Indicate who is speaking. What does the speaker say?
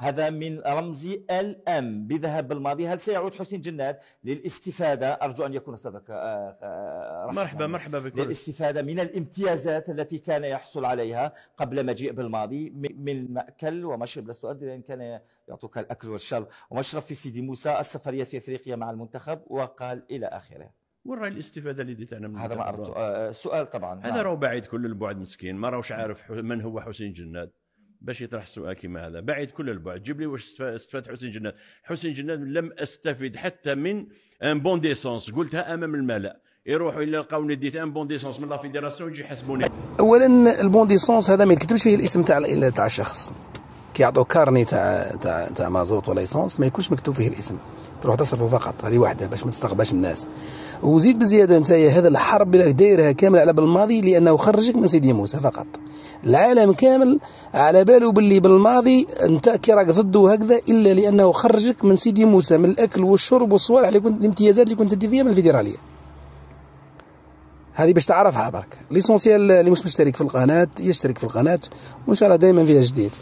Speaker 1: هذا من رمز الام بذهاب بالماضي هل سيعود حسين جنات للاستفاده ارجو ان يكون استاذك آه، آه، مرحبا مرحبا بك للاستفاده من الامتيازات التي كان يحصل عليها قبل مجيء بالماضي من ماكل ومشرب لست ادري ان كان يعطوك الاكل والشرب ومشرب في سيدي موسى السفريه في افريقيا مع المنتخب وقال الى اخره وين راهي الاستفاده اللي ديتها انا هذا ما اردت آه، سؤال طبعا هذا نعم.
Speaker 2: راهو بعيد كل البعد مسكين ما راهوش عارف من هو حسين جنات باش يطرح سؤال كما هذا بعيد كل البعد جيب لي واش استفاد حسين جناد حسين جناد لم استفد حتى من ان بون ديسونس قلتها امام الملأ يروحوا الا لقاوني ديت ان بون ديسونس من لا فيدراسيون يجي يحسبوني
Speaker 3: اولا البون ديسونس هذا ما يكتبش فيه الاسم تاع تاع الشخص كيعطوا كارني تاع تاع تاع مازوت ولا ما يكونش مكتوب فيه الاسم تروح تصرفه فقط هذه واحده باش ما تستغباش الناس وزيد بزياده انت هذا الحرب اللي دايرها كامل على بالماضي لانه خرجك من سيدي موسى فقط العالم كامل على باله باللي بالماضي انت كي راك ضده هكذا الا لانه خرجك من سيدي موسى من الاكل والشرب والصوالح اللي كنت الامتيازات اللي كنت تدي فيها من الفيدراليه هذه باش تعرفها برك ليسونسيال اللي مش مشترك في القناه يشترك في القناه وان شاء الله دائما فيها جديد